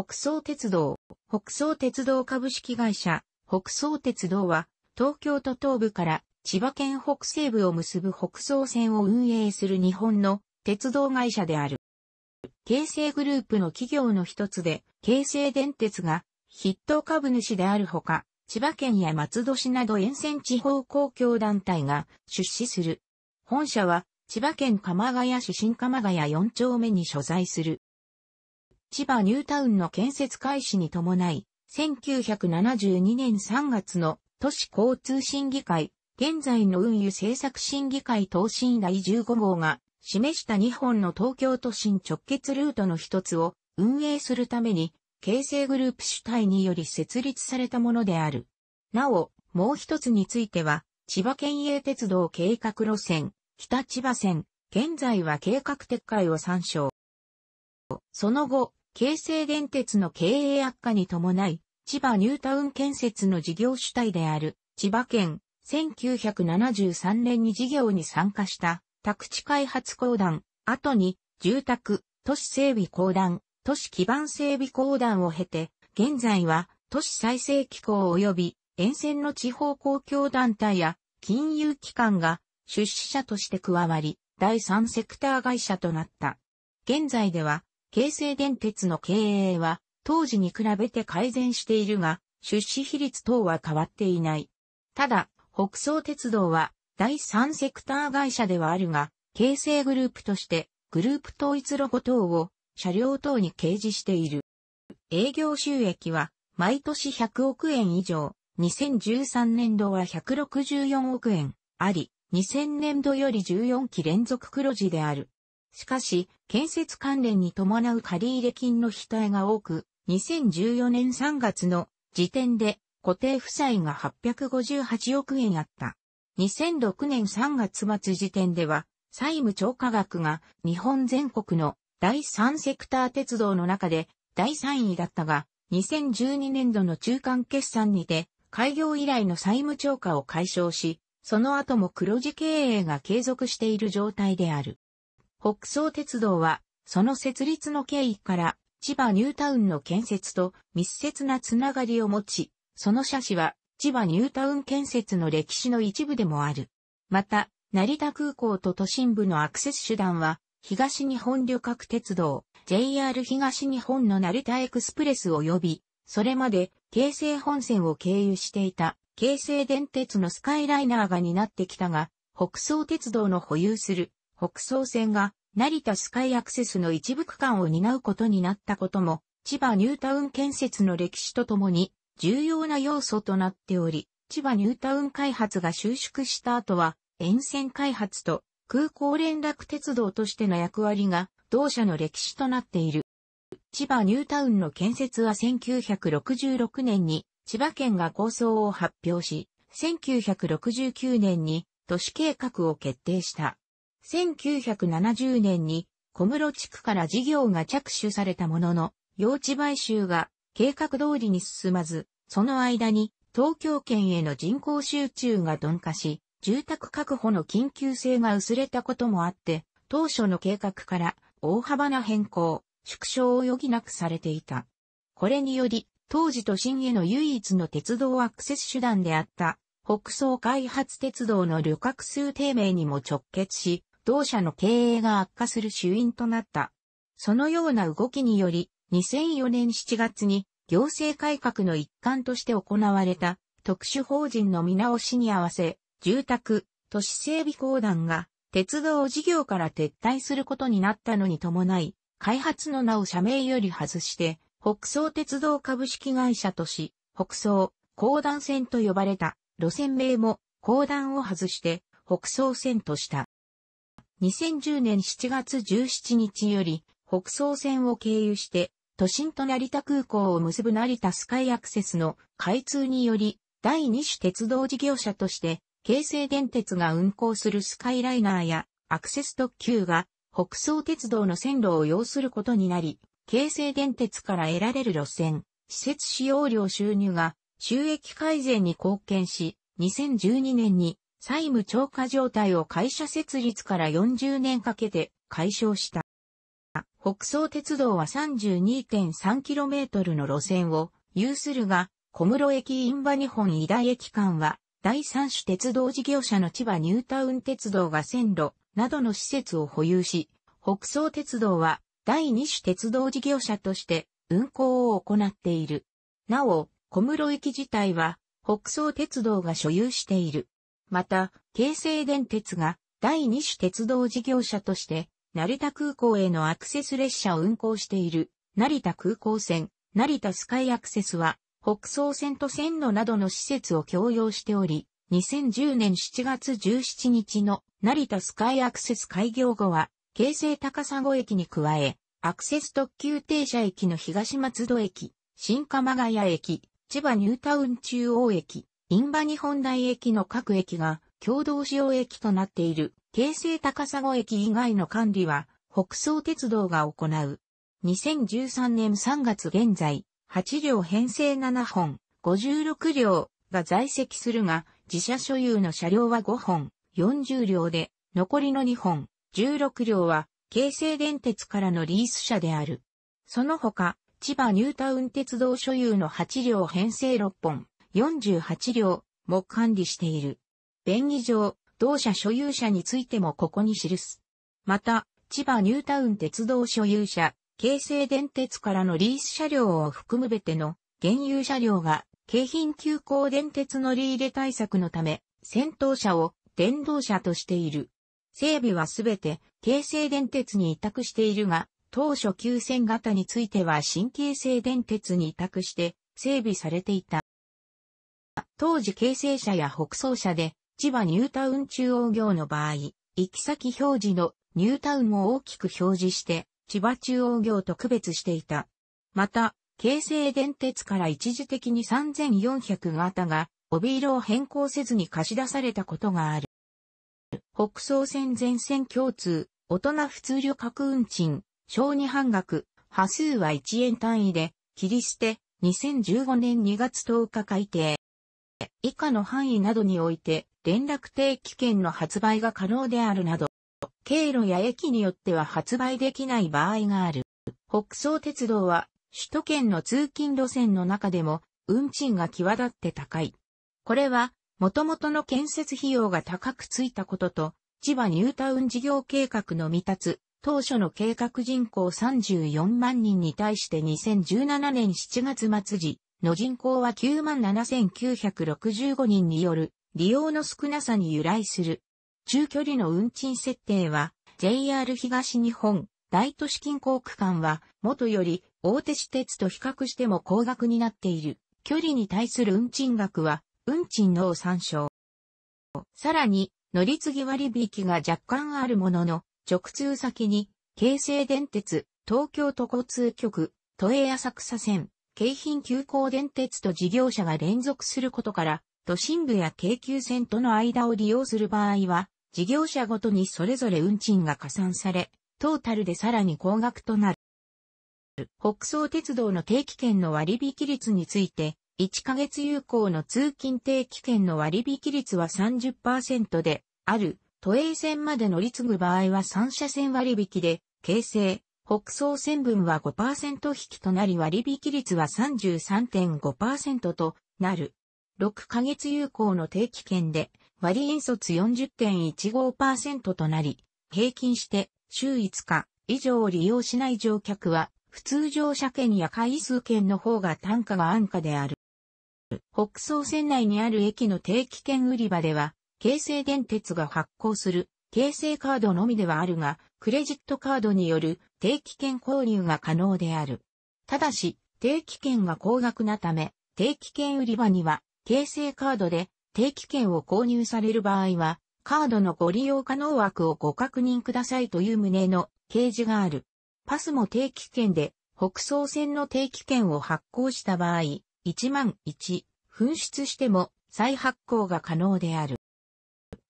北総鉄道、北総鉄道株式会社、北総鉄道は、東京都東部から千葉県北西部を結ぶ北総線を運営する日本の鉄道会社である。京成グループの企業の一つで、京成電鉄が筆頭株主であるほか、千葉県や松戸市など沿線地方公共団体が出資する。本社は千葉県鎌ヶ谷市新鎌ヶ谷4丁目に所在する。千葉ニュータウンの建設開始に伴い、1972年3月の都市交通審議会、現在の運輸政策審議会答申第15号が示した2本の東京都心直結ルートの一つを運営するために、形成グループ主体により設立されたものである。なお、もう一つについては、千葉県営鉄道計画路線、北千葉線、現在は計画撤回を参照。その後、京成電鉄の経営悪化に伴い、千葉ニュータウン建設の事業主体である、千葉県、1973年に事業に参加した、宅地開発公団、後に、住宅、都市整備公団、都市基盤整備公団を経て、現在は、都市再生機構及び、沿線の地方公共団体や、金融機関が、出資者として加わり、第三セクター会社となった。現在では、京成電鉄の経営は、当時に比べて改善しているが、出資比率等は変わっていない。ただ、北総鉄道は、第三セクター会社ではあるが、京成グループとして、グループ統一ロゴ等を、車両等に掲示している。営業収益は、毎年100億円以上、2013年度は164億円あり、2000年度より14期連続黒字である。しかし、建設関連に伴う借入金の非対が多く、2014年3月の時点で固定負債が858億円あった。2006年3月末時点では、債務超過額が日本全国の第3セクター鉄道の中で第3位だったが、2012年度の中間決算にて、開業以来の債務超過を解消し、その後も黒字経営が継続している状態である。北総鉄道は、その設立の経緯から、千葉ニュータウンの建設と密接なつながりを持ち、その車種は、千葉ニュータウン建設の歴史の一部でもある。また、成田空港と都心部のアクセス手段は、東日本旅客鉄道、JR 東日本の成田エクスプレス及び、それまで、京成本線を経由していた、京成電鉄のスカイライナーが担ってきたが、北総鉄道の保有する北総線が成田スカイアクセスの一部区間を担うことになったことも、千葉ニュータウン建設の歴史とともに重要な要素となっており、千葉ニュータウン開発が収縮した後は、沿線開発と空港連絡鉄道としての役割が同社の歴史となっている。千葉ニュータウンの建設は1966年に千葉県が構想を発表し、1969年に都市計画を決定した。1970年に小室地区から事業が着手されたものの、用地買収が計画通りに進まず、その間に東京圏への人口集中が鈍化し、住宅確保の緊急性が薄れたこともあって、当初の計画から大幅な変更、縮小を余儀なくされていた。これにより、当時都心への唯一の鉄道アクセス手段であった、北総開発鉄道の旅客数低迷にも直結し、同社の経営が悪化する主因となった。そのような動きにより、2004年7月に行政改革の一環として行われた特殊法人の見直しに合わせ、住宅、都市整備公団が鉄道事業から撤退することになったのに伴い、開発の名を社名より外して、北総鉄道株式会社とし、北総、公団線と呼ばれた路線名も公団を外して北総線とした。2010年7月17日より、北総線を経由して、都心と成田空港を結ぶ成田スカイアクセスの開通により、第2種鉄道事業者として、京成電鉄が運行するスカイライナーやアクセス特急が北総鉄道の線路を要することになり、京成電鉄から得られる路線、施設使用料収入が収益改善に貢献し、2012年に債務超過状態を会社設立から40年かけて解消した。北総鉄道は 32.3km の路線を有するが、小室駅インバ日本医大駅間は、第三種鉄道事業者の千葉ニュータウン鉄道が線路などの施設を保有し、北総鉄道は第二種鉄道事業者として運行を行っている。なお、小室駅自体は北総鉄道が所有している。また、京成電鉄が第二種鉄道事業者として、成田空港へのアクセス列車を運行している、成田空港線、成田スカイアクセスは、北総線と線路などの施設を共用しており、2010年7月17日の成田スカイアクセス開業後は、京成高砂駅に加え、アクセス特急停車駅の東松戸駅、新鎌ヶ谷駅、千葉ニュータウン中央駅、印バ日本大駅の各駅が共同使用駅となっている、京成高砂駅以外の管理は、北総鉄道が行う。2013年3月現在、8両編成7本、56両が在籍するが、自社所有の車両は5本、40両で、残りの2本、16両は、京成電鉄からのリース車である。その他、千葉ニュータウン鉄道所有の8両編成6本、48両も管理している。便宜上、同社所有者についてもここに記す。また、千葉ニュータウン鉄道所有者、京成電鉄からのリース車両を含むべての、現有車両が、京浜急行電鉄乗り入れ対策のため、先頭車を電動車としている。整備はすべて京成電鉄に委託しているが、当初9線型については新京成電鉄に委託して整備されていた。当時京成車や北総車で、千葉ニュータウン中央業の場合、行き先表示のニュータウンを大きく表示して、千葉中央業と区別していた。また、京成電鉄から一時的に3400型が、帯色を変更せずに貸し出されたことがある。北総線全線共通、大人普通旅客運賃、小児半額、波数は1円単位で、切り捨て、2015年2月10日改定。以下の範囲などにおいて連絡定期券の発売が可能であるなど、経路や駅によっては発売できない場合がある。北総鉄道は首都圏の通勤路線の中でも運賃が際立って高い。これはもともとの建設費用が高くついたことと、千葉ニュータウン事業計画の未達、当初の計画人口34万人に対して2017年7月末時、の人口は97,965人による利用の少なさに由来する。中距離の運賃設定は JR 東日本大都市近郊区間は元より大手私鉄と比較しても高額になっている。距離に対する運賃額は運賃のを参照。さらに乗り継ぎ割引が若干あるものの直通先に京成電鉄東京都交通局都営浅草線京浜急行電鉄と事業者が連続することから、都心部や京急線との間を利用する場合は、事業者ごとにそれぞれ運賃が加算され、トータルでさらに高額となる。北総鉄道の定期券の割引率について、1ヶ月有効の通勤定期券の割引率は30%で、ある、都営線まで乗り継ぐ場合は3車線割引で、京成、北総線分は5%引きとなり割引率は33.5%となる。6ヶ月有効の定期券で割引率40.15%となり、平均して週5日以上利用しない乗客は普通乗車券や回数券の方が単価が安価である。北総線内にある駅の定期券売り場では、京成電鉄が発行する京成カードのみではあるが、クレジットカードによる定期券購入が可能である。ただし、定期券が高額なため、定期券売り場には、形成カードで定期券を購入される場合は、カードのご利用可能枠をご確認くださいという旨の掲示がある。パスも定期券で、北総線の定期券を発行した場合、1万1、紛失しても再発行が可能である。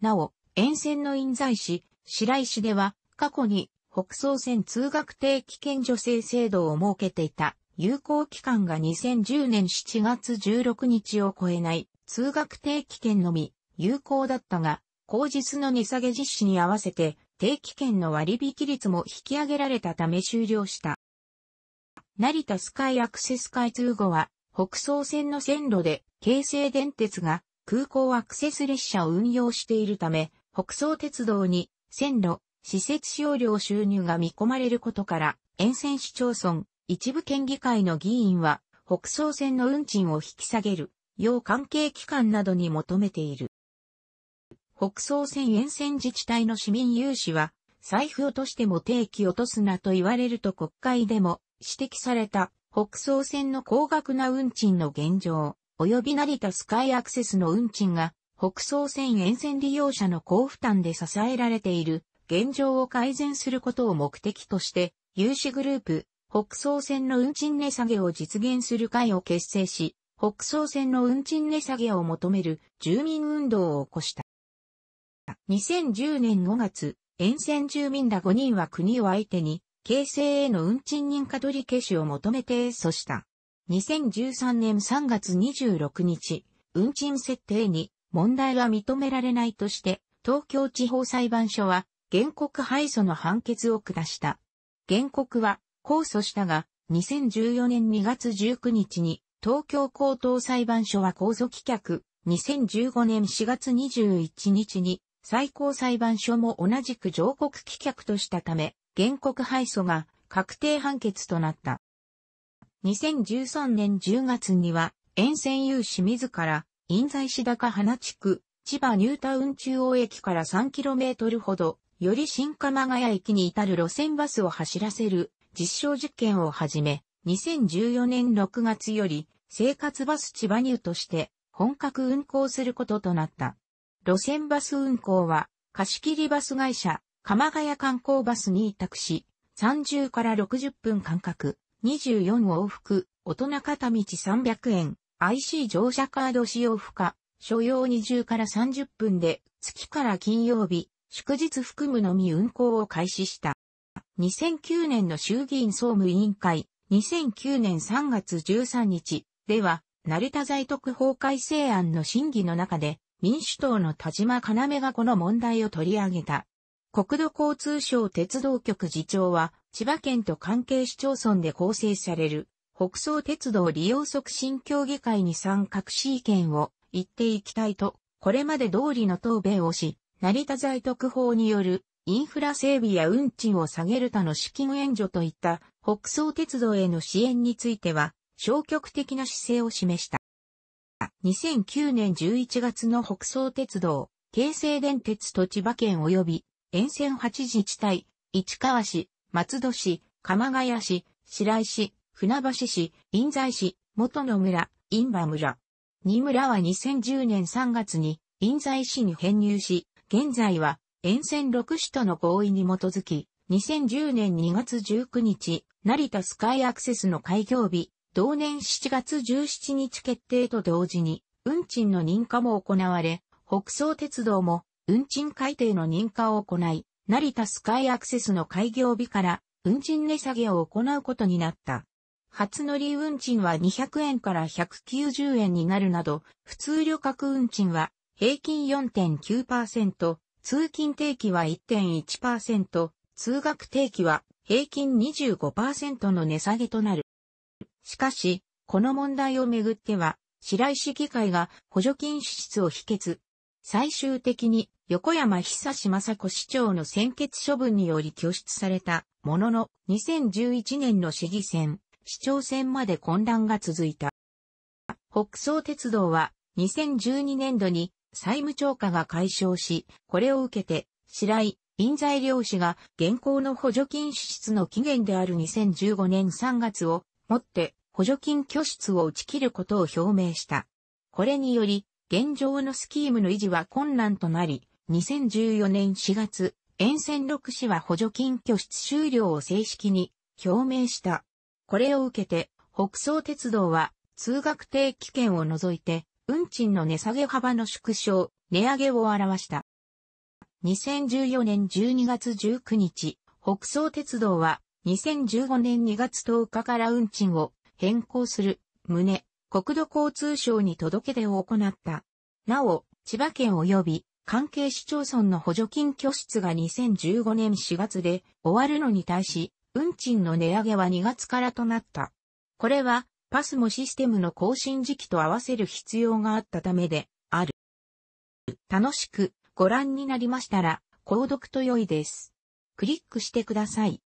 なお、沿線の印材市、白石では、過去に北総線通学定期券助成制度を設けていた有効期間が2010年7月16日を超えない通学定期券のみ有効だったが、後日の値下げ実施に合わせて定期券の割引率も引き上げられたため終了した。成田スカイアクセス開通後は北総線の線路で京成電鉄が空港アクセス列車を運用しているため北総鉄道に線路、施設使用料収入が見込まれることから、沿線市町村、一部県議会の議員は、北総線の運賃を引き下げる、要関係機関などに求めている。北総線沿線自治体の市民有志は、財布落としても定期落とすなと言われると国会でも指摘された北総線の高額な運賃の現状、及び成田スカイアクセスの運賃が北総線沿線利用者の高負担で支えられている現状を改善することを目的として、有志グループ、北総線の運賃値下げを実現する会を結成し、北総線の運賃値下げを求める住民運動を起こした。2010年5月、沿線住民ら5人は国を相手に、京成への運賃認可取り消しを求めてそした。2013年3月26日、運賃設定に問題は認められないとして、東京地方裁判所は原告敗訴の判決を下した。原告は控訴したが、2014年2月19日に東京高等裁判所は控訴棄却、2015年4月21日に最高裁判所も同じく上告棄却としたため、原告敗訴が確定判決となった。2013年10月には、沿線有志自ら、印西市高花地区、千葉ニュータウン中央駅から 3km ほど、より新鎌ヶ谷駅に至る路線バスを走らせる実証実験をはじめ、2014年6月より生活バス千葉入として本格運行することとなった。路線バス運行は貸切バス会社鎌ヶ谷観光バスに委託し、30から60分間隔、24往復、大人片道300円、IC 乗車カード使用不可、所要20から30分で、月から金曜日、祝日含むのみ運行を開始した。2009年の衆議院総務委員会、2009年3月13日では、成田在徳法改正案の審議の中で、民主党の田島要がこの問題を取り上げた。国土交通省鉄道局次長は、千葉県と関係市町村で構成される、北総鉄道利用促進協議会に参画し意見を言っていきたいと、これまで通りの答弁をし、成田在特法によるインフラ整備や運賃を下げる他の資金援助といった北総鉄道への支援については消極的な姿勢を示した。2009年11月の北総鉄道、京成電鉄と千葉県及び沿線8自治体、市川市、松戸市、鎌ヶ谷市、白井市、船橋市、印西市、元野村、印馬村。二村は2010年3月に印西市に編入し、現在は沿線6市との合意に基づき、2010年2月19日、成田スカイアクセスの開業日、同年7月17日決定と同時に、運賃の認可も行われ、北総鉄道も運賃改定の認可を行い、成田スカイアクセスの開業日から運賃値下げを行うことになった。初乗り運賃は200円から190円になるなど、普通旅客運賃は平均4.9%、通勤定期は1.1%、通学定期は平均25%の値下げとなる。しかし、この問題をめぐっては、白石議会が補助金支出を否決。最終的に横山久志雅子市長の先決処分により拠出されたものの2011年の市議選、市長選まで混乱が続いた。北総鉄道は2012年度に債務超過が解消し、これを受けて、白井、印材漁氏が現行の補助金支出の期限である2015年3月をもって補助金拠出を打ち切ることを表明した。これにより、現状のスキームの維持は困難となり、2014年4月、沿線6市は補助金拠出終了を正式に表明した。これを受けて、北総鉄道は通学定期券を除いて運賃の値下げ幅の縮小、値上げを表した。2014年12月19日、北総鉄道は2015年2月10日から運賃を変更する旨、国土交通省に届け出を行った。なお、千葉県及び関係市町村の補助金拠出が2015年4月で終わるのに対し、運賃の値上げは2月からとなった。これはパスもシステムの更新時期と合わせる必要があったためで、ある。楽しくご覧になりましたら、購読と良いです。クリックしてください。